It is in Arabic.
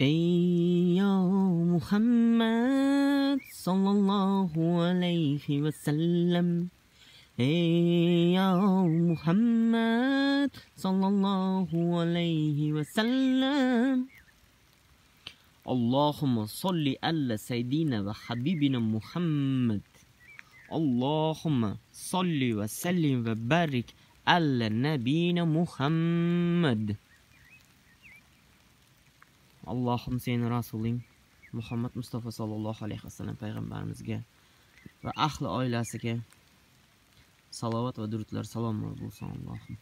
محمد صلى الله عليه وسلم إيه يا محمد صلى الله عليه وسلم اللهم صل على سيدنا وحبيبنا محمد اللهم صل وسلم وبارك على نبينا محمد allohim seni rasuling muhammad mustafa sollallohu alayhi vasallam payg'ambarimizga va ahli oilasiga salovat va durudlar salom bo'lsin allohim